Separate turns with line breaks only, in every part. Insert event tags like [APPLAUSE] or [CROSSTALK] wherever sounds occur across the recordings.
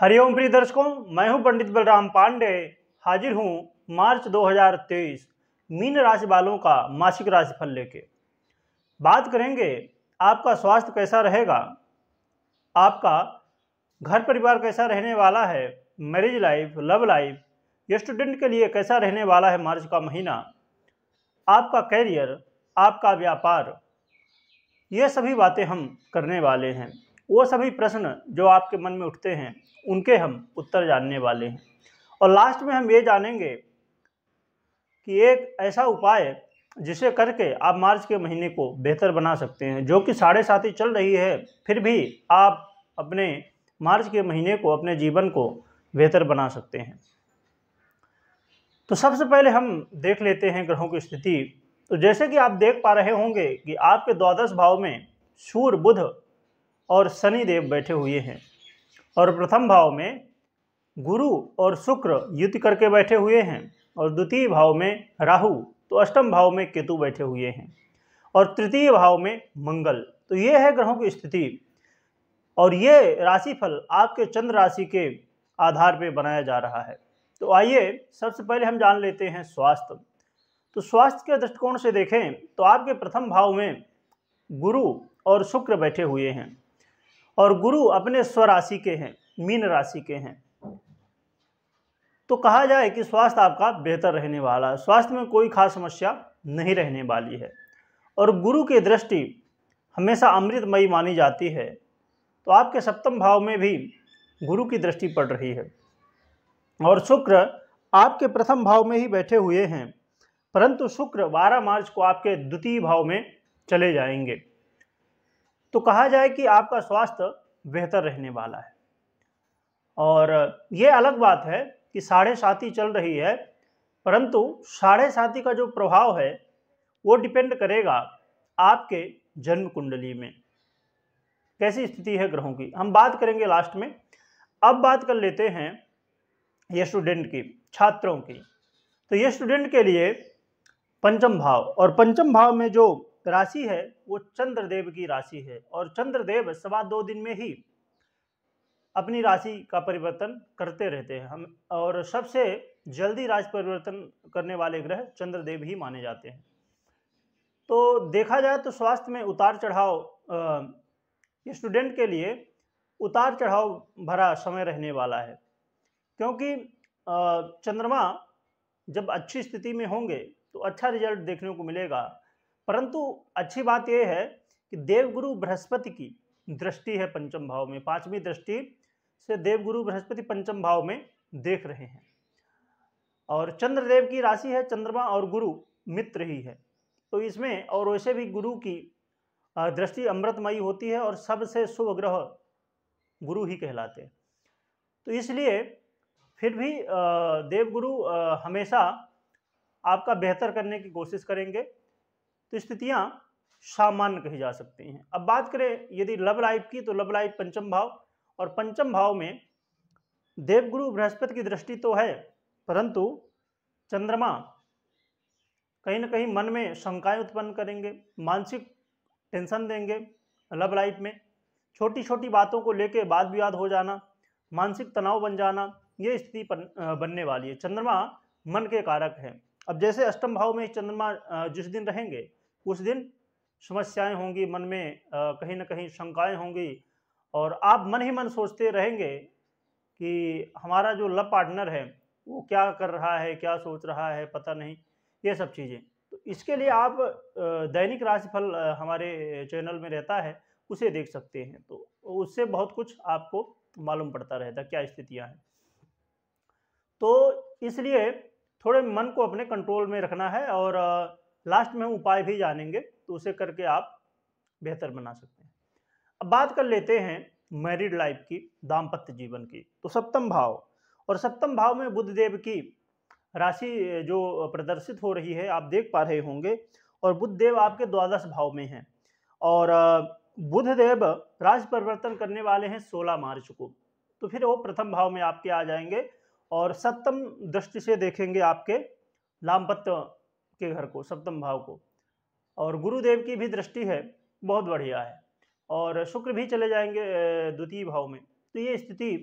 हरिओम प्रिय दर्शकों मैं हूं पंडित बलराम पांडे हाजिर हूं मार्च 2023 मीन राशि वालों का मासिक राशिफल लेके बात करेंगे आपका स्वास्थ्य कैसा रहेगा आपका घर परिवार कैसा रहने वाला है marriage life love life student के लिए कैसा रहने वाला है मार्च का महीना आपका कैरियर आपका व्यापार ये सभी बातें हम करने वाले हैं वो सभी प्रश्न जो आपके मन में उठते हैं उनके हम उत्तर जानने वाले हैं और लास्ट में हम ये जानेंगे कि एक ऐसा उपाय जिसे करके आप मार्च के महीने को बेहतर बना सकते हैं जो कि साढ़े सात ही चल रही है फिर भी आप अपने मार्च के महीने को अपने जीवन को बेहतर बना सकते हैं तो सबसे पहले हम देख लेते हैं ग्रहों की स्थिति तो जैसे कि आप देख पा रहे होंगे कि आपके द्वादश भाव में सूर्य बुध और शनि देव बैठे हुए हैं और प्रथम भाव में गुरु और शुक्र युति करके बैठे हुए हैं और द्वितीय भाव में राहु तो अष्टम भाव में केतु बैठे हुए हैं और तृतीय भाव में मंगल तो ये है ग्रहों की स्थिति और ये राशिफल आपके चंद्र राशि के आधार पर बनाया जा रहा है तो आइए सबसे पहले हम जान लेते हैं स्वास्थ्य तो स्वास्थ्य के दृष्टिकोण से देखें तो आपके प्रथम भाव में गुरु और शुक्र बैठे हुए हैं और गुरु अपने स्वराशि के हैं मीन राशि के हैं तो कहा जाए कि स्वास्थ्य आपका बेहतर रहने वाला है स्वास्थ्य में कोई खास समस्या नहीं रहने वाली है और गुरु की दृष्टि हमेशा अमृतमयी मानी जाती है तो आपके सप्तम भाव में भी गुरु की दृष्टि पड़ रही है और शुक्र आपके प्रथम भाव में ही बैठे हुए हैं परंतु शुक्र 12 मार्च को आपके द्वितीय भाव में चले जाएंगे तो कहा जाए कि आपका स्वास्थ्य बेहतर रहने वाला है और ये अलग बात है कि साढ़े साथी चल रही है परंतु साढ़े साथी का जो प्रभाव है वो डिपेंड करेगा आपके जन्म कुंडली में कैसी स्थिति है ग्रहों की हम बात करेंगे लास्ट में अब बात कर लेते हैं ये स्टूडेंट की छात्रों की तो ये स्टूडेंट के लिए पंचम भाव और पंचम भाव में जो तो राशि है वो चंद्रदेव की राशि है और चंद्रदेव सवा दो दिन में ही अपनी राशि का परिवर्तन करते रहते हैं हम और सबसे जल्दी राशि परिवर्तन करने वाले ग्रह चंद्रदेव ही माने जाते हैं तो देखा जाए तो स्वास्थ्य में उतार चढ़ाव स्टूडेंट के लिए उतार चढ़ाव भरा समय रहने वाला है क्योंकि चंद्रमा जब अच्छी स्थिति में होंगे तो अच्छा रिजल्ट देखने को मिलेगा परंतु अच्छी बात यह है कि देवगुरु बृहस्पति की दृष्टि है पंचम भाव में पांचवी दृष्टि से देवगुरु बृहस्पति पंचम भाव में देख रहे हैं और चंद्रदेव की राशि है चंद्रमा और गुरु मित्र ही है तो इसमें और वैसे भी गुरु की दृष्टि अमृतमयी होती है और सबसे शुभ ग्रह गुरु ही कहलाते हैं तो इसलिए फिर भी देवगुरु हमेशा आपका बेहतर करने की कोशिश करेंगे तो स्थितियाँ सामान्य कही जा सकती हैं अब बात करें यदि लव लाइफ की तो लव लाइफ पंचम भाव और पंचम भाव में देवगुरु बृहस्पति की दृष्टि तो है परंतु चंद्रमा कहीं ना कहीं मन में शंकाएं उत्पन्न करेंगे मानसिक टेंशन देंगे लव लाइफ में छोटी छोटी बातों को लेके वाद विवाद हो जाना मानसिक तनाव बन जाना ये स्थिति बनने वाली है चंद्रमा मन के कारक है अब जैसे अष्टम भाव में चंद्रमा जिस दिन रहेंगे उस दिन समस्याएं होंगी मन में कहीं ना कहीं शंकाएं होंगी और आप मन ही मन सोचते रहेंगे कि हमारा जो लव पार्टनर है वो क्या कर रहा है क्या सोच रहा है पता नहीं ये सब चीज़ें तो इसके लिए आप दैनिक राशिफल हमारे चैनल में रहता है उसे देख सकते हैं तो उससे बहुत कुछ आपको मालूम पड़ता रहता क्या स्थितियां हैं तो इसलिए थोड़े मन को अपने कंट्रोल में रखना है और लास्ट में उपाय भी जानेंगे तो उसे करके आप बेहतर बना सकते हैं अब बात कर लेते हैं मैरिड लाइफ की दाम्पत्य जीवन की तो सप्तम भाव और सप्तम भाव में बुद्ध देव की राशि जो प्रदर्शित हो रही है आप देख पा रहे होंगे और बुद्ध देव आपके द्वादश भाव में हैं और बुद्ध देव राज परिवर्तन करने वाले हैं 16 मार्च को तो फिर वो प्रथम भाव में आपके आ जाएंगे और सप्तम दृष्टि से देखेंगे आपके दाम्पत्य के घर को सप्तम भाव को और गुरुदेव की भी दृष्टि है बहुत बढ़िया है और शुक्र भी चले जाएंगे द्वितीय भाव में तो ये स्थिति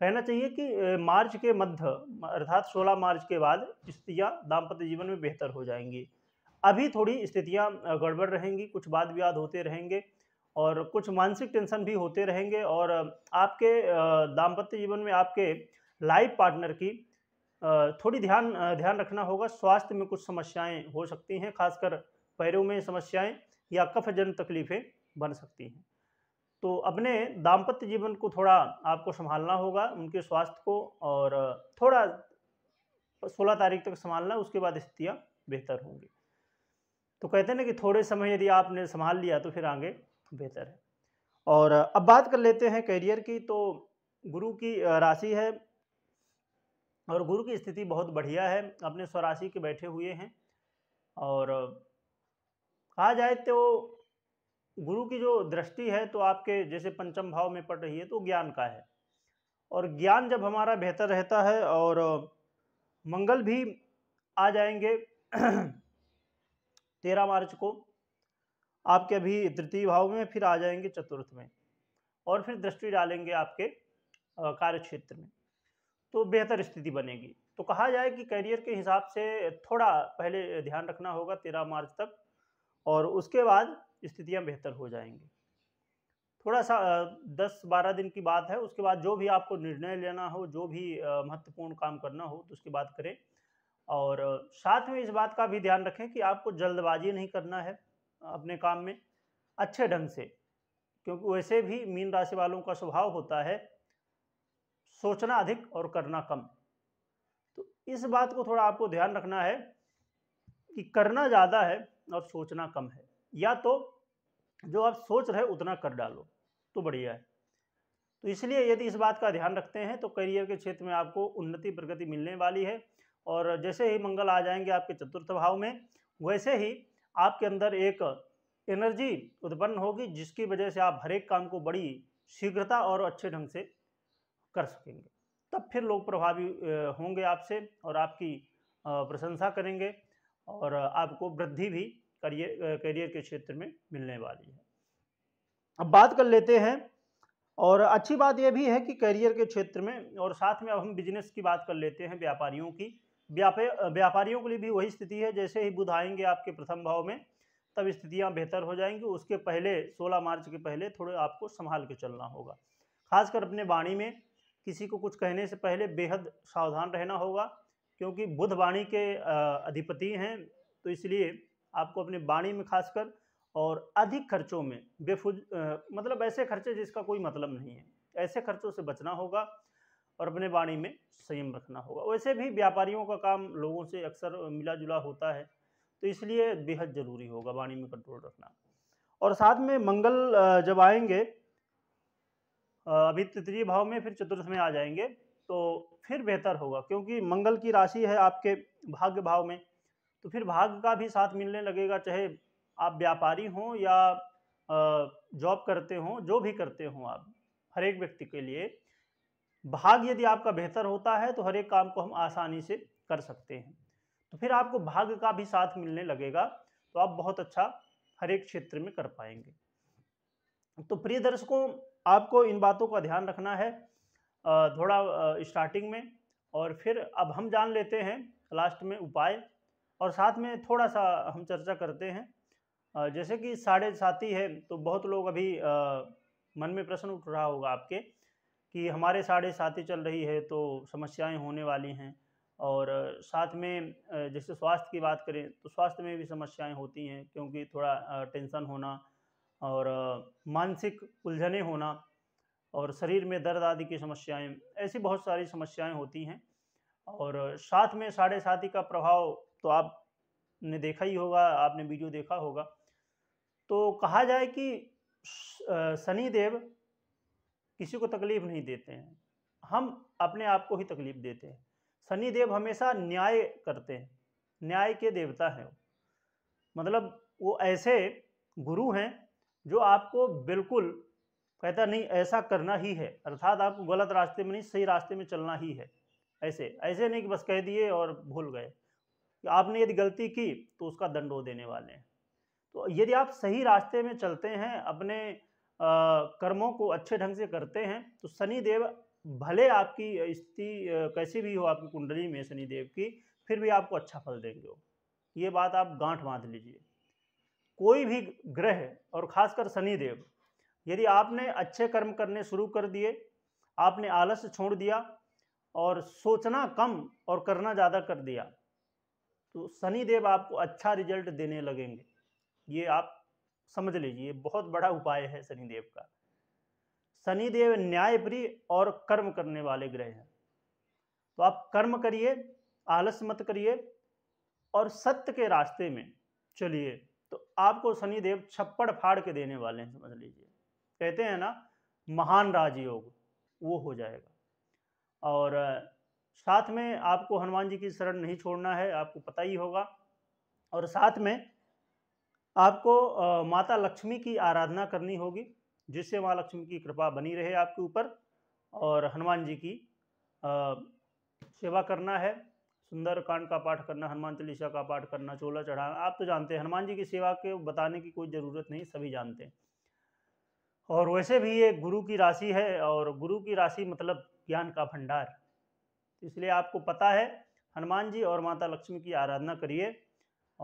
कहना चाहिए कि मार्च के मध्य अर्थात 16 मार्च के बाद स्थितियाँ दाम्पत्य जीवन में बेहतर हो जाएंगी अभी थोड़ी स्थितियाँ गड़बड़ रहेंगी कुछ वाद विवाद होते रहेंगे और कुछ मानसिक टेंशन भी होते रहेंगे और आपके दाम्पत्य जीवन में आपके लाइफ पार्टनर की थोड़ी ध्यान ध्यान रखना होगा स्वास्थ्य में कुछ समस्याएं हो सकती हैं खासकर पैरों में समस्याएं या कफजन तकलीफ़ें बन सकती हैं तो अपने दाम्पत्य जीवन को थोड़ा आपको संभालना होगा उनके स्वास्थ्य को और थोड़ा सोलह तारीख तक संभालना उसके बाद स्थितियाँ बेहतर होंगी तो कहते हैं ना कि थोड़े समय यदि आपने संभाल लिया तो फिर आगे बेहतर है और अब बात कर लेते हैं करियर की तो गुरु की राशि है और गुरु की स्थिति बहुत बढ़िया है अपने स्वराशि के बैठे हुए हैं और कहा जाए तो गुरु की जो दृष्टि है तो आपके जैसे पंचम भाव में पड़ रही है तो ज्ञान का है और ज्ञान जब हमारा बेहतर रहता है और मंगल भी आ जाएंगे [CLEARS THROAT] तेरह मार्च को आपके अभी तृतीय भाव में फिर आ जाएंगे चतुर्थ में और फिर दृष्टि डालेंगे आपके कार्य क्षेत्र में तो बेहतर स्थिति बनेगी तो कहा जाए कि करियर के हिसाब से थोड़ा पहले ध्यान रखना होगा तेरह मार्च तक और उसके बाद स्थितियां बेहतर हो जाएंगी थोड़ा सा दस बारह दिन की बात है उसके बाद जो भी आपको निर्णय लेना हो जो भी महत्वपूर्ण काम करना हो तो उसकी बात करें और साथ में इस बात का भी ध्यान रखें कि आपको जल्दबाजी नहीं करना है अपने काम में अच्छे ढंग से क्योंकि वैसे भी मीन राशि वालों का स्वभाव होता है सोचना अधिक और करना कम तो इस बात को थोड़ा आपको ध्यान रखना है कि करना ज़्यादा है और सोचना कम है या तो जो आप सोच रहे उतना कर डालो तो बढ़िया है तो इसलिए यदि इस बात का ध्यान रखते हैं तो करियर के क्षेत्र में आपको उन्नति प्रगति मिलने वाली है और जैसे ही मंगल आ जाएंगे आपके चतुर्थ भाव में वैसे ही आपके अंदर एक एनर्जी उत्पन्न होगी जिसकी वजह से आप हर एक काम को बड़ी शीघ्रता और अच्छे ढंग से कर सकेंगे तब फिर लोग प्रभावी होंगे आपसे और आपकी प्रशंसा करेंगे और आपको वृद्धि भी करियर करियर के क्षेत्र में मिलने वाली है अब बात कर लेते हैं और अच्छी बात यह भी है कि करियर के क्षेत्र में और साथ में अब हम बिजनेस की बात कर लेते हैं व्यापारियों की व्यापारियों के लिए भी वही स्थिति है जैसे ही बुध आएंगे आपके प्रथम भाव में तब स्थितियां बेहतर हो जाएंगी उसके पहले 16 मार्च के पहले थोड़े आपको संभाल के चलना होगा खासकर अपने वाणी में किसी को कुछ कहने से पहले बेहद सावधान रहना होगा क्योंकि बुध वाणी के अधिपति हैं तो इसलिए आपको अपने वाणी में खासकर और अधिक खर्चों में बेफुज मतलब ऐसे खर्चे जिसका कोई मतलब नहीं है ऐसे खर्चों से बचना होगा और अपने वाणी में संयम रखना होगा वैसे भी व्यापारियों का काम लोगों से अक्सर मिला जुला होता है तो इसलिए बेहद ज़रूरी होगा वाणी में कंट्रोल रखना और साथ में मंगल जब आएंगे अभी तृतीय भाव में फिर चतुर्थ में आ जाएंगे तो फिर बेहतर होगा क्योंकि मंगल की राशि है आपके भाग्य भाव में तो फिर भाग्य का भी साथ मिलने लगेगा चाहे आप व्यापारी हों या जॉब करते हों जो भी करते हों आप हर एक व्यक्ति के लिए भाग यदि आपका बेहतर होता है तो हर एक काम को हम आसानी से कर सकते हैं तो फिर आपको भाग्य का भी साथ मिलने लगेगा तो आप बहुत अच्छा हर एक क्षेत्र में कर पाएंगे तो प्रिय दर्शकों आपको इन बातों का ध्यान रखना है थोड़ा स्टार्टिंग में और फिर अब हम जान लेते हैं लास्ट में उपाय और साथ में थोड़ा सा हम चर्चा करते हैं जैसे कि साढ़े साथी है तो बहुत लोग अभी मन में प्रश्न उठ रहा होगा आपके कि हमारे साढ़े साथी चल रही है तो समस्याएं होने वाली हैं और साथ में जैसे स्वास्थ्य की बात करें तो स्वास्थ्य में भी समस्याएं होती हैं क्योंकि थोड़ा टेंशन होना और मानसिक उलझने होना और शरीर में दर्द आदि की समस्याएं ऐसी बहुत सारी समस्याएं होती हैं और साथ में साढ़े साथी का प्रभाव तो आपने देखा ही होगा आपने वीडियो देखा होगा तो कहा जाए कि शनि देव किसी को तकलीफ़ नहीं देते हैं हम अपने आप को ही तकलीफ़ देते हैं शनि देव हमेशा न्याय करते हैं न्याय के देवता हैं मतलब वो ऐसे गुरु हैं जो आपको बिल्कुल कहता नहीं ऐसा करना ही है अर्थात आपको गलत रास्ते में नहीं सही रास्ते में चलना ही है ऐसे ऐसे नहीं कि बस कह दिए और भूल गए आपने यदि गलती की तो उसका दंड वो देने वाले हैं तो यदि आप सही रास्ते में चलते हैं अपने आ, कर्मों को अच्छे ढंग से करते हैं तो शनिदेव भले आपकी स्थिति कैसी भी हो आपकी कुंडली में शनिदेव की फिर भी आपको अच्छा फल देंगे ये बात आप गांठ बांध लीजिए कोई भी ग्रह और खासकर शनिदेव यदि आपने अच्छे कर्म करने शुरू कर दिए आपने आलस छोड़ दिया और सोचना कम और करना ज़्यादा कर दिया तो शनिदेव आपको अच्छा रिजल्ट देने लगेंगे ये आप समझ लीजिए बहुत बड़ा उपाय है शनिदेव का शनिदेव न्यायप्रिय और कर्म करने वाले ग्रह हैं तो आप कर्म करिए आलस मत करिए और सत्य के रास्ते में चलिए तो आपको शनिदेव छप्पड़ फाड़ के देने वाले हैं समझ लीजिए कहते हैं ना महान राजयोग वो हो जाएगा और साथ में आपको हनुमान जी की शरण नहीं छोड़ना है आपको पता ही होगा और साथ में आपको माता लक्ष्मी की आराधना करनी होगी जिससे माँ लक्ष्मी की कृपा बनी रहे आपके ऊपर और हनुमान जी की सेवा करना है सुंदरकांड का पाठ करना हनुमान चालीसा का पाठ करना चोला चढ़ाना आप तो जानते हैं हनुमान जी की सेवा के बताने की कोई ज़रूरत नहीं सभी जानते हैं और वैसे भी ये गुरु की राशि है और गुरु की राशि मतलब ज्ञान का भंडार इसलिए आपको पता है हनुमान जी और माता लक्ष्मी की आराधना करिए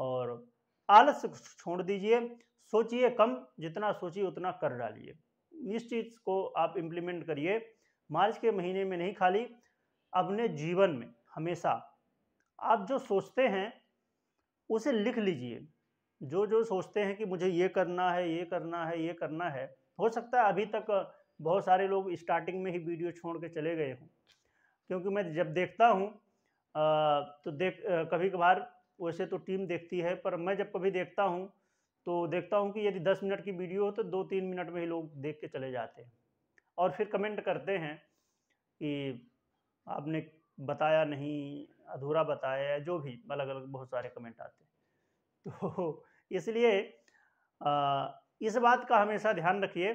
और आलस छोड़ दीजिए सोचिए कम जितना सोचिए उतना कर डालिए इस चीज़ को आप इम्प्लीमेंट करिए मार्च के महीने में नहीं खाली अपने जीवन में हमेशा आप जो सोचते हैं उसे लिख लीजिए जो जो सोचते हैं कि मुझे ये करना है ये करना है ये करना है हो सकता है अभी तक बहुत सारे लोग स्टार्टिंग में ही वीडियो छोड़ के चले गए हों क्योंकि मैं जब देखता हूँ तो देख कभी कभार वैसे तो टीम देखती है पर मैं जब कभी देखता हूँ तो देखता हूँ कि यदि दस मिनट की वीडियो हो तो दो तीन मिनट में ही लोग देख के चले जाते हैं और फिर कमेंट करते हैं कि आपने बताया नहीं अधूरा बताया है जो भी मतलब अलग अलग बहुत सारे कमेंट आते हैं तो इसलिए इस बात का हमेशा ध्यान रखिए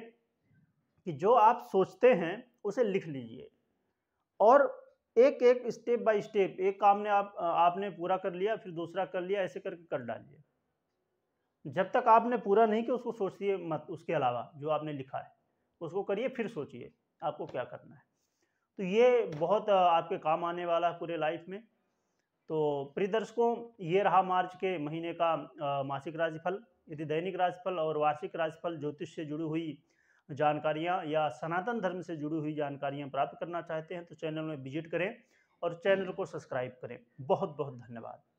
कि जो आप सोचते हैं उसे लिख लीजिए और एक एक स्टेप बाय स्टेप एक काम ने आप आपने पूरा कर लिया फिर दूसरा कर लिया ऐसे करके कर डालिए जब तक आपने पूरा नहीं किया उसको सोचिए मत उसके अलावा जो आपने लिखा है उसको करिए फिर सोचिए आपको क्या करना है तो ये बहुत आपके काम आने वाला है पूरे लाइफ में तो प्रिय दर्शकों ये रहा मार्च के महीने का मासिक राशिफल यदि दैनिक राशिफल और वार्षिक राशिफल ज्योतिष से जुड़ी हुई जानकारियाँ या सनातन धर्म से जुड़ी हुई जानकारियाँ प्राप्त करना चाहते हैं तो चैनल में विजिट करें और चैनल को सब्सक्राइब करें बहुत बहुत धन्यवाद